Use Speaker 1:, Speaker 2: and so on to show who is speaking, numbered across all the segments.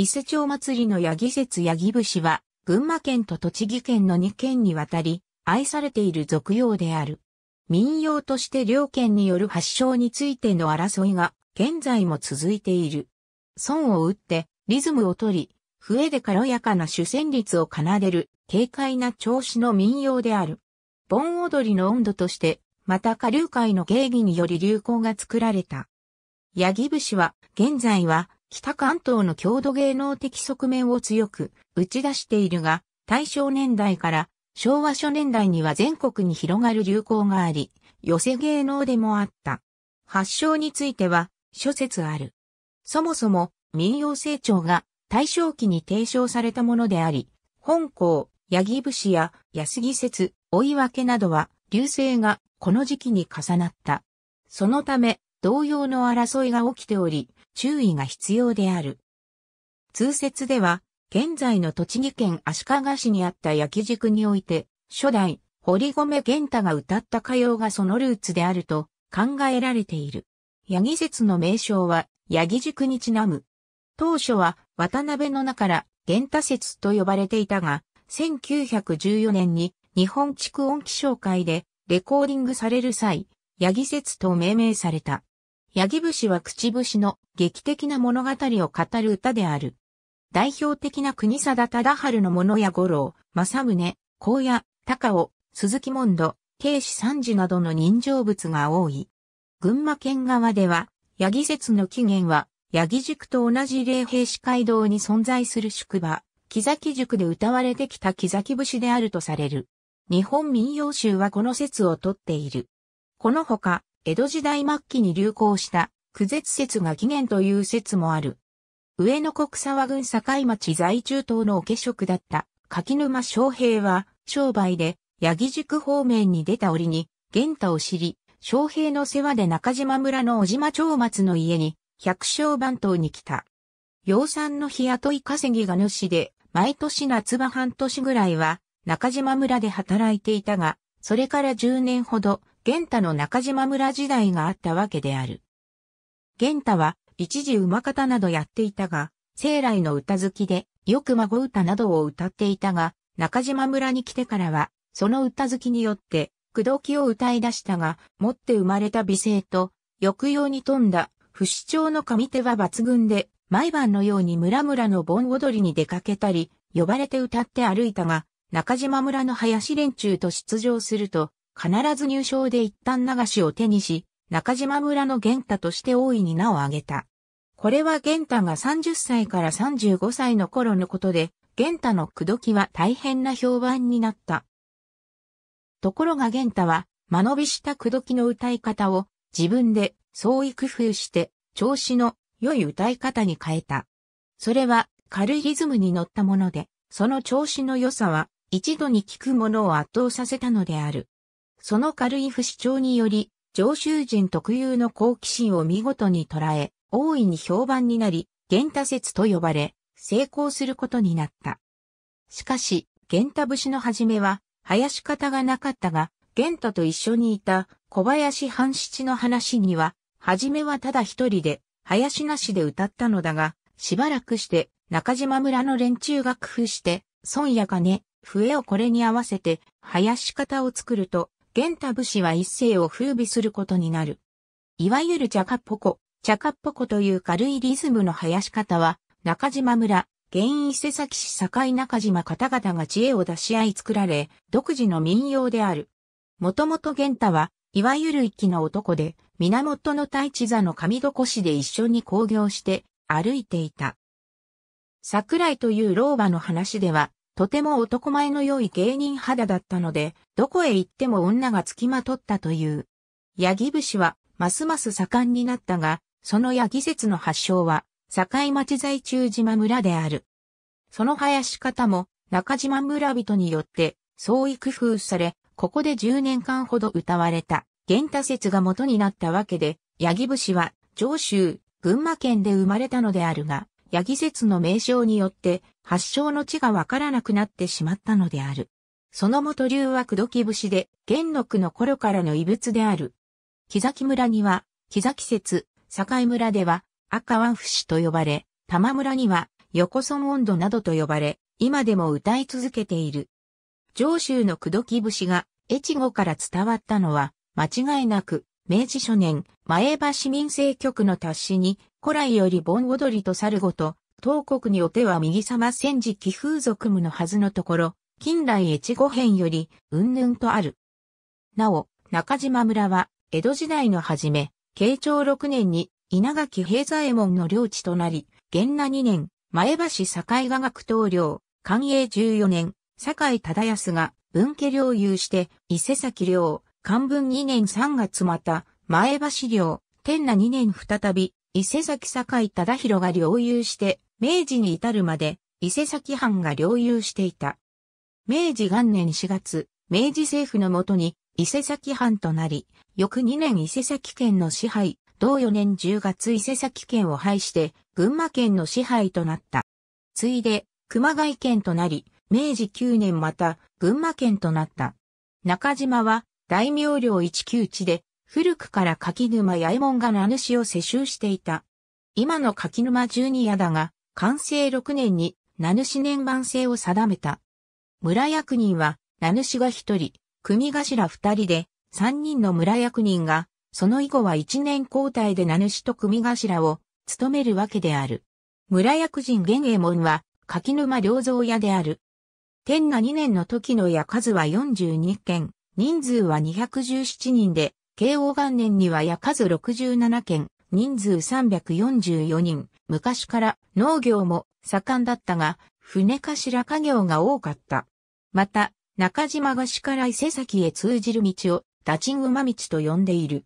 Speaker 1: 伊勢町祭りの八木節八木節は、群馬県と栃木県の2県にわたり、愛されている俗用である。民謡として両県による発祥についての争いが、現在も続いている。損を打って、リズムを取り、笛で軽やかな主旋律を奏でる、軽快な調子の民謡である。盆踊りの温度として、また下流界の芸儀により流行が作られた。八木節は、現在は、北関東の郷土芸能的側面を強く打ち出しているが、大正年代から昭和初年代には全国に広がる流行があり、寄せ芸能でもあった。発祥については諸説ある。そもそも民謡成長が大正期に提唱されたものであり、本校、八木節や安木節、追い分けなどは流星がこの時期に重なった。そのため、同様の争いが起きており、注意が必要である。通説では、現在の栃木県足利市にあった焼き軸において、初代、堀米玄太が歌った歌謡がそのルーツであると考えられている。八木説の名称は、八木塾にちなむ。当初は、渡辺の名から玄太説と呼ばれていたが、1914年に日本区音機紹介でレコーディングされる際、八木説と命名された。八木節は口節の劇的な物語を語る歌である。代表的な国定忠春の物や五郎、正宗、高野、高尾、鈴木門戸、慶子三次などの人情物が多い。群馬県側では、八木節の起源は、八木塾と同じ霊平士街道に存在する宿場、木崎塾で歌われてきた木崎節であるとされる。日本民謡集はこの説をとっている。このほか、江戸時代末期に流行した、九絶説が起源という説もある。上野国沢郡境町在中東の化職だった柿沼昌平は、商売で、八木宿方面に出た折に、源太を知り、昌平の世話で中島村の小島町松の家に、百姓番頭に来た。養蚕の日雇い稼ぎが主で、毎年夏場半年ぐらいは、中島村で働いていたが、それから10年ほど、玄太の中島村時代があったわけである。玄太は一時馬方などやっていたが、生来の歌好きで、よく孫歌などを歌っていたが、中島村に来てからは、その歌好きによって、口説きを歌い出したが、持って生まれた美声と、抑揚に富んだ、不死鳥の上手は抜群で、毎晩のように村々の盆踊りに出かけたり、呼ばれて歌って歩いたが、中島村の林連中と出場すると、必ず入賞で一旦流しを手にし、中島村の玄太として大いに名を挙げた。これは玄太が30歳から35歳の頃のことで、玄太の口説きは大変な評判になった。ところが玄太は、間延びした口説きの歌い方を自分で創意工夫して調子の良い歌い方に変えた。それは軽いリズムに乗ったもので、その調子の良さは一度に聴くものを圧倒させたのである。その軽い不死鳥により、常習人特有の好奇心を見事に捉え、大いに評判になり、玄太説と呼ばれ、成功することになった。しかし、玄太節の始めは、生やし方がなかったが、玄太と一緒にいた小林半七の話には、初めはただ一人で、林なしで歌ったのだが、しばらくして、中島村の連中が工夫して、孫や金、笛をこれに合わせて、林方を作ると、玄太武士は一世を風靡することになる。いわゆるチャカぽポコ、チャカこポコという軽いリズムの生やし方は、中島村、現伊勢崎市境中島方々が知恵を出し合い作られ、独自の民謡である。もともと玄太は、いわゆる一気の男で、源の太一座の上床市で一緒に興行して、歩いていた。桜井という老婆の話では、とても男前の良い芸人肌だったので、どこへ行っても女が付きまとったという。八木節は、ますます盛んになったが、その八木説の発祥は、境町在中島村である。その生やし方も、中島村人によって、創意工夫され、ここで10年間ほど歌われた、源太説が元になったわけで、八木節は、上州、群馬県で生まれたのであるが、ヤギ説の名称によって発祥の地がわからなくなってしまったのである。その元流は口説き節で、元禄の頃からの遺物である。木崎村には、木崎説、境村では、赤湾節と呼ばれ、玉村には、横村温度などと呼ばれ、今でも歌い続けている。上州の口説き節が、越後から伝わったのは、間違いなく、明治初年、前橋民政局の達しに古来より盆踊りと猿ごと、東国におては右様戦時寄風俗無のはずのところ、近来越後編より、うんぬんとある。なお、中島村は、江戸時代の初め、慶長六年に、稲垣平左衛門の領地となり、元那二年、前橋境画学棟領、寛永十四年、坂井忠康が文家領有して、伊勢崎領、漢文二年三月また、前橋領、天那二年再び、伊勢崎堺忠広が領有して、明治に至るまで、伊勢崎藩が領有していた。明治元年4月、明治政府のもとに、伊勢崎藩となり、翌2年伊勢崎県の支配、同4年10月伊勢崎県を廃して、群馬県の支配となった。ついで、熊谷県となり、明治9年また、群馬県となった。中島は、大名領一級地で、古くから柿沼八重門が名主を世襲していた。今の柿沼十二屋だが、完成6年に名主年番制を定めた。村役人は、名主が一人、組頭二人で、三人の村役人が、その以後は一年交代で名主と組頭を務めるわけである。村役人玄右衛門は、柿沼良造屋である。天が2年の時の屋数は42件、人数は217人で、慶応元年にはや数67件、人数344人、昔から農業も盛んだったが、船頭家業が多かった。また、中島橋から伊勢崎へ通じる道を、立ち馬道と呼んでいる。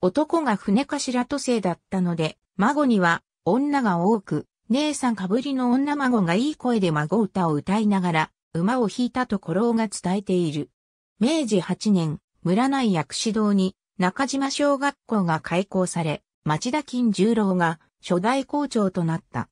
Speaker 1: 男が船頭都政だったので、孫には女が多く、姉さんかぶりの女孫がいい声で孫歌を歌いながら、馬を引いたところが伝えている。明治8年、村内薬師堂に中島小学校が開校され、町田金十郎が初代校長となった。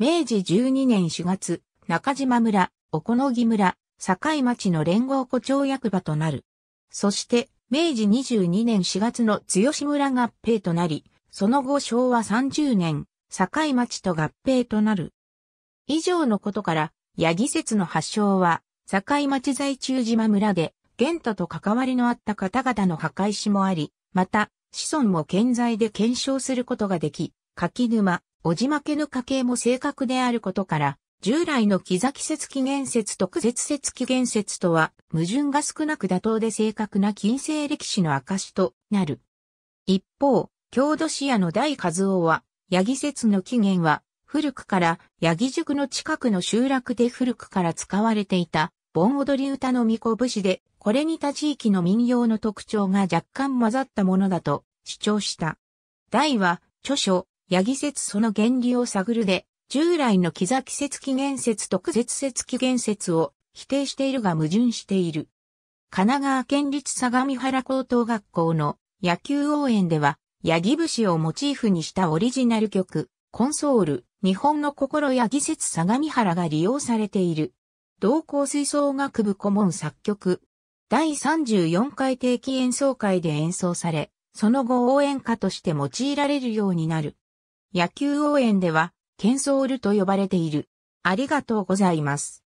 Speaker 1: 明治12年4月、中島村、おこのぎ村、境町の連合校長役場となる。そして、明治22年4月の強村合併となり、その後昭和30年、境町と合併となる。以上のことから、八木説の発祥は、境町在中島村で、玄太と関わりのあった方々の墓石もあり、また、子孫も健在で検証することができ、柿沼、小島家の家系も正確であることから、従来の木崎節起源説と区節節起源説とは矛盾が少なく妥当で正確な近世歴史の証となる。一方、郷土視屋の大和夫は、八木説の起源は、古くから八木塾の近くの集落で古くから使われていた盆踊り歌の巫女節で、これに他地域の民謡の特徴が若干混ざったものだと主張した。題は、著書、八木説その原理を探るで、従来の木崎説起源説と区説説起源説を否定しているが矛盾している。神奈川県立相模原高等学校の野球応援では、八木節をモチーフにしたオリジナル曲、コンソール、日本の心や義説相模原が利用されている。同校吹奏楽部顧問作曲、第34回定期演奏会で演奏され、その後応援歌として用いられるようになる。野球応援では、ケンソールと呼ばれている。ありがとうございます。